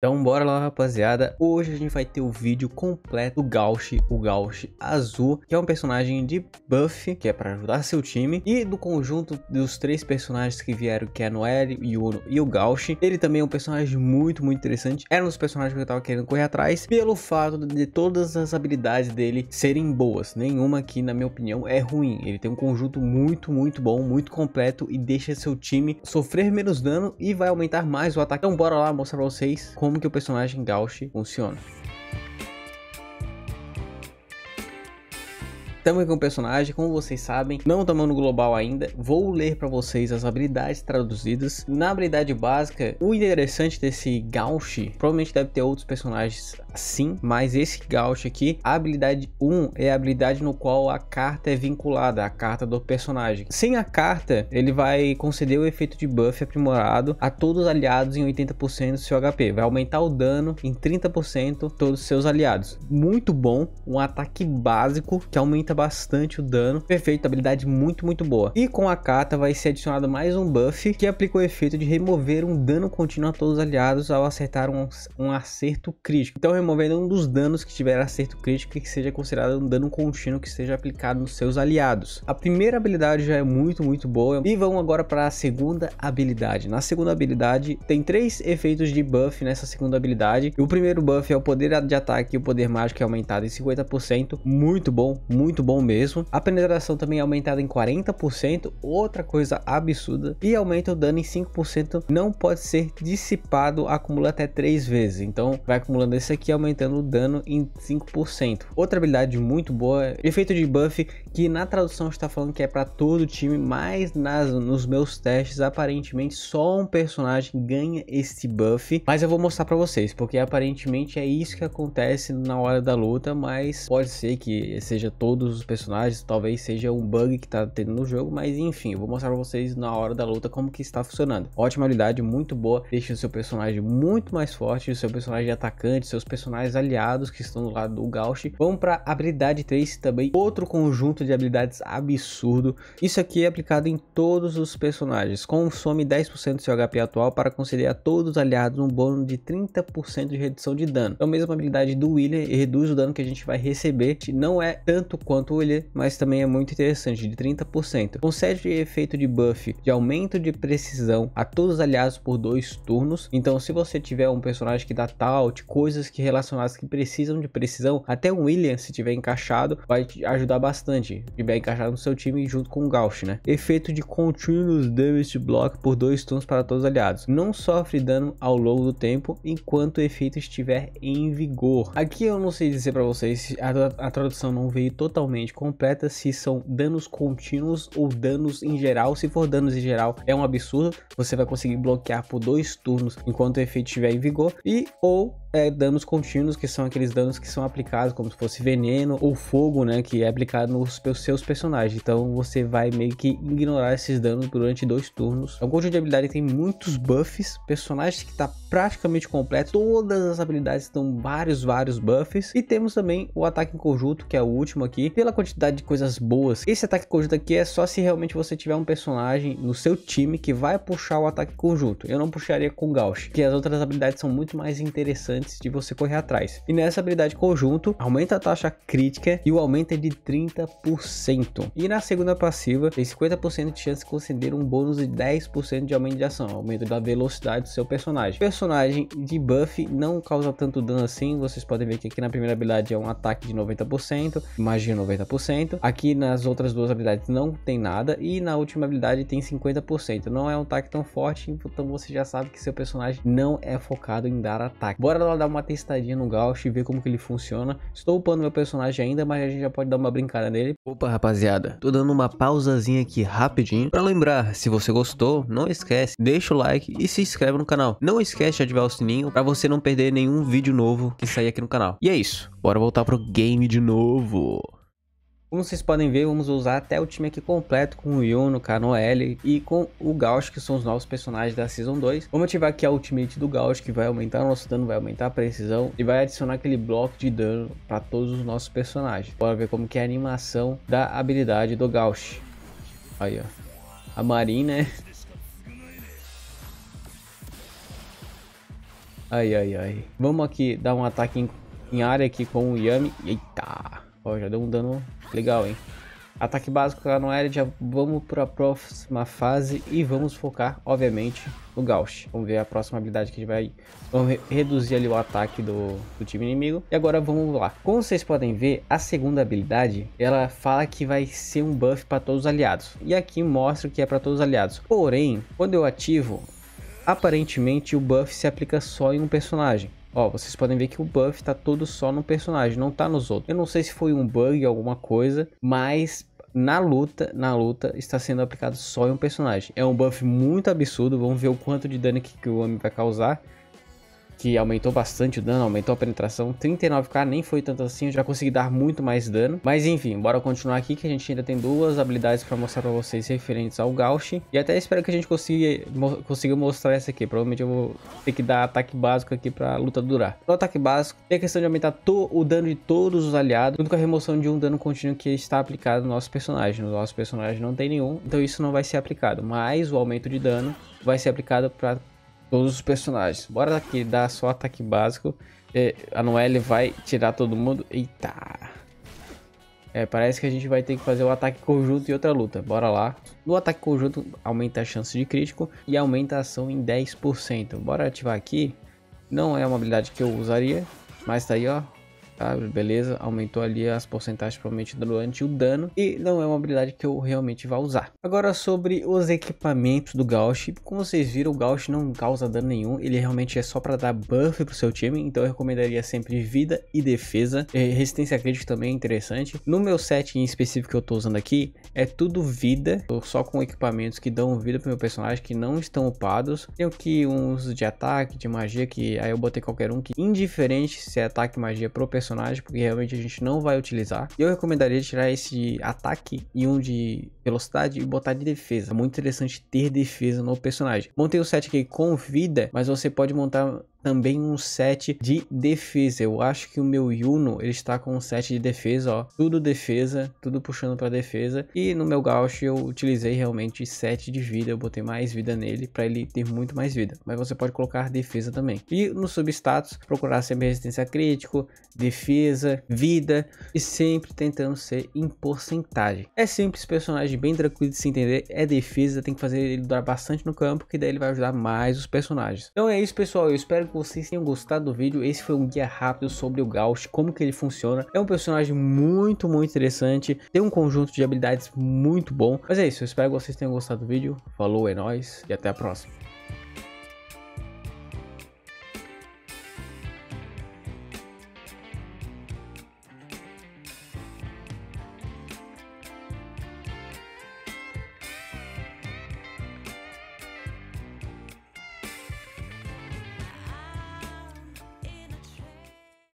Então bora lá rapaziada, hoje a gente vai ter o vídeo completo do Gauch, o Gauch Azul, que é um personagem de buff, que é para ajudar seu time, e do conjunto dos três personagens que vieram, que é a Yuno e o Gauch, ele também é um personagem muito, muito interessante, era um dos personagens que eu tava querendo correr atrás, pelo fato de todas as habilidades dele serem boas, nenhuma aqui na minha opinião é ruim, ele tem um conjunto muito, muito bom, muito completo, e deixa seu time sofrer menos dano e vai aumentar mais o ataque, então bora lá mostrar pra vocês como que o personagem Gauch funciona. Estamos aqui com o personagem, como vocês sabem, não estamos no global ainda. Vou ler para vocês as habilidades traduzidas. Na habilidade básica, o interessante desse Gauch, provavelmente deve ter outros personagens assim, mas esse Gauch aqui, a habilidade 1 é a habilidade no qual a carta é vinculada, a carta do personagem. Sem a carta, ele vai conceder o efeito de buff aprimorado a todos os aliados em 80% do seu HP. Vai aumentar o dano em 30% todos os seus aliados. Muito bom, um ataque básico que aumenta aumenta bastante o dano. Perfeito, habilidade muito, muito boa. E com a Kata vai ser adicionado mais um buff que aplica o efeito de remover um dano contínuo a todos os aliados ao acertar um, um acerto crítico. Então removendo um dos danos que tiver acerto crítico que seja considerado um dano contínuo que seja aplicado nos seus aliados. A primeira habilidade já é muito, muito boa. E vamos agora para a segunda habilidade. Na segunda habilidade tem três efeitos de buff nessa segunda habilidade. o primeiro buff é o poder de ataque e o poder mágico é aumentado em 50%. Muito bom, muito muito bom mesmo. A penetração também é aumentada em 40%, outra coisa absurda. E aumenta o dano em 5%, não pode ser dissipado, acumula até 3 vezes. Então vai acumulando esse aqui, aumentando o dano em 5%. Outra habilidade muito boa, é efeito de buff, que na tradução está falando que é para todo o time, mas nas, nos meus testes, aparentemente só um personagem ganha esse buff. Mas eu vou mostrar para vocês, porque aparentemente é isso que acontece na hora da luta, mas pode ser que seja todos todos os personagens, talvez seja um bug que está tendo no jogo, mas enfim, eu vou mostrar para vocês na hora da luta como que está funcionando. Ótima habilidade, muito boa, deixa o seu personagem muito mais forte, o seu personagem atacante, seus personagens aliados que estão do lado do Gauch. Vamos para habilidade 3 também, outro conjunto de habilidades absurdo. Isso aqui é aplicado em todos os personagens, consome 10% do seu HP atual para conceder a todos os aliados um bônus de 30% de redução de dano. Então, mesma habilidade do William reduz o dano que a gente vai receber, não é tanto quanto patrulha, mas também é muito interessante, de 30%. Concede efeito de buff de aumento de precisão a todos os aliados por dois turnos. Então, se você tiver um personagem que dá taunt, coisas que relacionadas que precisam de precisão, até um William, se tiver encaixado, vai te ajudar bastante. Se tiver encaixado no seu time junto com o Gauch, né? Efeito de Continuous Damage Block por dois turnos para todos os aliados. Não sofre dano ao longo do tempo enquanto o efeito estiver em vigor. Aqui eu não sei dizer para vocês, a, a tradução não veio totalmente totalmente completa se são danos contínuos ou danos em geral. Se for danos em geral, é um absurdo. Você vai conseguir bloquear por dois turnos enquanto o efeito estiver em vigor e ou é, danos contínuos, que são aqueles danos que são aplicados como se fosse veneno ou fogo, né? Que é aplicado nos seus personagens. Então você vai meio que ignorar esses danos durante dois turnos. É um conjunto de habilidade tem muitos buffs, personagem que está praticamente completo. Todas as habilidades estão vários, vários buffs. E temos também o ataque em conjunto, que é o último aqui, pela quantidade de coisas boas. Esse ataque em conjunto aqui é só se realmente você tiver um personagem no seu time que vai puxar o ataque em conjunto. Eu não puxaria com Gauss, que as outras habilidades são muito mais interessantes antes de você correr atrás. E nessa habilidade conjunto, aumenta a taxa crítica e o aumento é de 30%. E na segunda passiva, tem 50% de chance de conceder um bônus de 10% de aumento de ação, aumento da velocidade do seu personagem. Personagem de buff não causa tanto dano assim, vocês podem ver que aqui na primeira habilidade é um ataque de 90%, magia 90%, aqui nas outras duas habilidades não tem nada e na última habilidade tem 50%. Não é um ataque tão forte, então você já sabe que seu personagem não é focado em dar ataque. Bora lá ela dar uma testadinha no Gauch e ver como que ele funciona. Estou upando meu personagem ainda, mas a gente já pode dar uma brincada nele. Opa, rapaziada, tô dando uma pausazinha aqui rapidinho para lembrar, se você gostou, não esquece, deixa o like e se inscreve no canal. Não esquece de ativar o sininho para você não perder nenhum vídeo novo que sair aqui no canal. E é isso, bora voltar pro game de novo. Como vocês podem ver, vamos usar até o time aqui completo com o Yuno, Canoel e com o Gaucho que são os novos personagens da Season 2. Vamos ativar aqui a Ultimate do Gaucho que vai aumentar o nosso dano, vai aumentar a precisão e vai adicionar aquele bloco de dano para todos os nossos personagens. Bora ver como que é a animação da habilidade do Gaucho. Aí, ó. A Marin, né? Ai, ai, ai. Vamos aqui dar um ataque em, em área aqui com o Yami. Eita! Ó, já deu um dano Legal, hein? Ataque básico lá no área, já vamos para a próxima fase e vamos focar, obviamente, no Gauss. Vamos ver a próxima habilidade que a gente vai re reduzir ali o ataque do, do, time inimigo. E agora vamos lá. Como vocês podem ver, a segunda habilidade, ela fala que vai ser um buff para todos os aliados. E aqui mostra que é para todos os aliados. Porém, quando eu ativo, aparentemente o buff se aplica só em um personagem. Ó, vocês podem ver que o buff tá todo só no personagem, não tá nos outros. Eu não sei se foi um bug, alguma coisa, mas na luta, na luta, está sendo aplicado só em um personagem. É um buff muito absurdo, vamos ver o quanto de dano que, que o homem vai causar que aumentou bastante o dano, aumentou a penetração. 39k nem foi tanto assim, eu já consegui dar muito mais dano. Mas enfim, bora continuar aqui que a gente ainda tem duas habilidades para mostrar para vocês referentes ao Gauch. E até espero que a gente consiga, consiga mostrar essa aqui. Provavelmente eu vou ter que dar ataque básico aqui para a luta durar. No ataque básico, tem a questão de aumentar o dano de todos os aliados, junto com a remoção de um dano contínuo que está aplicado no nosso personagem. No nosso personagem não tem nenhum, então isso não vai ser aplicado. Mas o aumento de dano vai ser aplicado para todos os personagens. Bora aqui dar só ataque básico. É, a Noelle vai tirar todo mundo. Eita! É, parece que a gente vai ter que fazer o ataque conjunto e outra luta. Bora lá. No ataque conjunto aumenta a chance de crítico e aumenta a ação em 10%. Bora ativar aqui. Não é uma habilidade que eu usaria, mas tá aí ó, tá? Beleza, aumentou ali as porcentagens provavelmente durante o dano e não é uma habilidade que eu realmente vá usar. Agora sobre os equipamentos do Gauch, como vocês viram, o Gauch não causa dano nenhum, ele realmente é só para dar buff pro seu time, então eu recomendaria sempre vida e defesa, e é, resistência crítica também é interessante. No meu set em específico que eu tô usando aqui, é tudo vida, tô só com equipamentos que dão vida pro meu personagem, que não estão upados, tenho que uns de ataque, de magia, que aí eu botei qualquer um que indiferente se é ataque magia pro personagem personagem, porque realmente a gente não vai utilizar. Eu recomendaria tirar esse de ataque e um de velocidade e botar de defesa. É muito interessante ter defesa no personagem. Montei o set aqui com vida, mas você pode montar também um set de defesa. Eu acho que o meu Yuno ele está com um set de defesa, ó, tudo defesa, tudo puxando para defesa. E no meu Gaucho eu utilizei realmente set de vida, eu botei mais vida nele para ele ter muito mais vida. Mas você pode colocar defesa também. E no substatus, procurar sempre resistência crítico, defesa, vida e sempre tentando ser em porcentagem. É simples, personagem bem tranquilo de se entender, é defesa, tem que fazer ele durar bastante no campo, que daí ele vai ajudar mais os personagens. Então é isso, pessoal. Eu espero que vocês tenham gostado do vídeo. Esse foi um guia rápido sobre o Gauss, como que ele funciona. É um personagem muito, muito interessante. Tem um conjunto de habilidades muito bom. Mas é isso, eu espero que vocês tenham gostado do vídeo. Falou, é nóis e até a próxima.